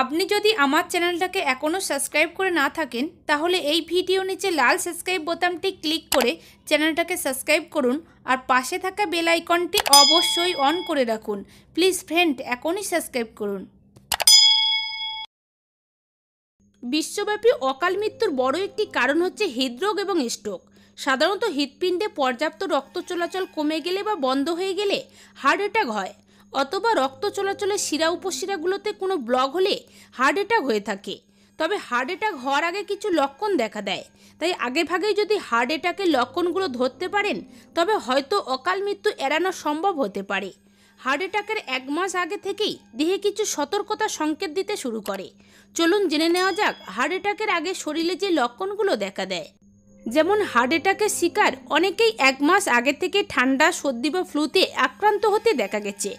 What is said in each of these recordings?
আপনি যদি আমার চ্যানেলটাকে এখনও সাবস্ক্রাইব করে না থাকেন তাহলে এই ভিডিও নিচে লাল সাবস্ক্রাইব বোতামটি ক্লিক করে চ্যানেলটাকে সাবস্ক্রাইব করুন আর পাশে থাকা বেল আইকনটি অবশ্যই অন করে রাখুন প্লিজ ফ্রেন্ড এখনই সাবস্ক্রাইব করুন বিশ্বব্যাপী অকাল মৃত্যুর বড় একটি কারণ হচ্ছে হৃদরোগ এবং স্ট্রোক সাধারণত হৃদপিণ্ডে পর্যাপ্ত রক্ত চলাচল কমে গেলে বা বন্ধ হয়ে গেলে হার্ট অ্যাটাক হয় অথবা রক্ত চলাচলের শিরা উপশিরাগুলোতে কোনো ব্লক হলে হার্ট অ্যাটাক হয়ে থাকে তবে হার্ট অ্যাটাক হওয়ার আগে কিছু লক্ষণ দেখা দেয় তাই আগেভাগেই যদি হার্ট অ্যাটাকের লক্ষণগুলো ধরতে পারেন তবে হয়তো অকাল মৃত্যু এড়ানো সম্ভব হতে পারে হার্ট অ্যাটাকের এক মাস আগে থেকেই দেহে কিছু সতর্কতা সংকেত দিতে শুরু করে চলুন জেনে নেওয়া যাক হার্ট অ্যাটাকের আগে শরীরে যে লক্ষণগুলো দেখা দেয় যেমন হার্ট অ্যাটাকের শিকার অনেকেই এক মাস আগে থেকে ঠান্ডা সর্দি বা ফ্লুতে আক্রান্ত হতে দেখা গেছে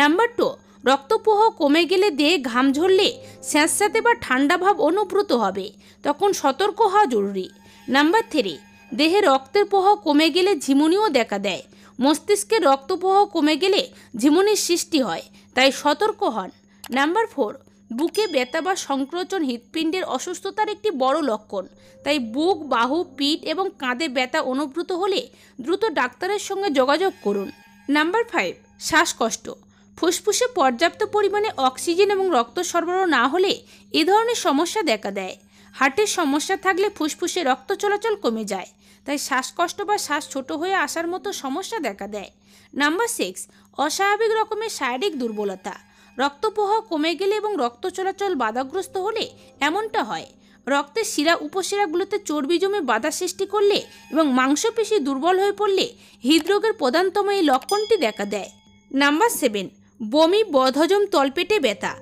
নাম্বার টু রক্তপ্রহ কমে গেলে দেহে ঘাম ঝরলে স্যাঁতস্যাঁতে বা ঠান্ডা ভাব অনুব্রত হবে তখন সতর্ক হওয়া জরুরি নাম্বার থ্রি দেহে রক্তের প্রহ কমে গেলে ঝিমুনিও দেখা দেয় মস্তিষ্কের রক্তপ্রহ কমে গেলে ঝিমুনির সৃষ্টি হয় তাই সতর্ক হন নাম্বার ফোর বুকে ব্যথা বা সংক্রোচন হৃৎপিণ্ডের অসুস্থতার একটি বড় লক্ষণ তাই বুক বাহু পিঠ এবং কাঁধে ব্যথা অনুব্রত হলে দ্রুত ডাক্তারের সঙ্গে যোগাযোগ করুন নাম্বার ফাইভ শ্বাসকষ্ট ফুসফুসে পর্যাপ্ত পরিমাণে অক্সিজেন এবং রক্ত সরবরাহ না হলে এ ধরনের সমস্যা দেখা দেয় হার্টের সমস্যা থাকলে ফুসফুসে রক্ত চলাচল কমে যায় তাই শ্বাসকষ্ট বা শ্বাস ছোট হয়ে আসার মতো সমস্যা দেখা দেয় নাম্বার সিক্স অস্বাভাবিক রকমের শারীরিক দুর্বলতা প্রবাহ কমে গেলে এবং রক্ত চলাচল বাধাগ্রস্ত হলে এমনটা হয় রক্তের শিরা উপশিরাগুলোতে চর্বি জমে বাধা সৃষ্টি করলে এবং মাংসপেশি দুর্বল হয়ে পড়লে হৃদরোগের প্রধানতম এই লক্ষণটি দেখা দেয় নাম্বার সেভেন বমি বধজম তলপেটে ব্যথা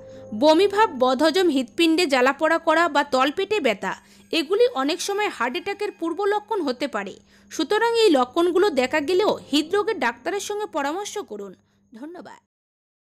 বমিভাব বধজম হৃৎপিণ্ডে জ্বালাপোড়া করা বা তলপেটে ব্যথা এগুলি অনেক সময় হার্ট অ্যাটাকের পূর্ব লক্ষণ হতে পারে সুতরাং এই লক্ষণগুলো দেখা গেলেও হৃদরোগের ডাক্তারের সঙ্গে পরামর্শ করুন ধন্যবাদ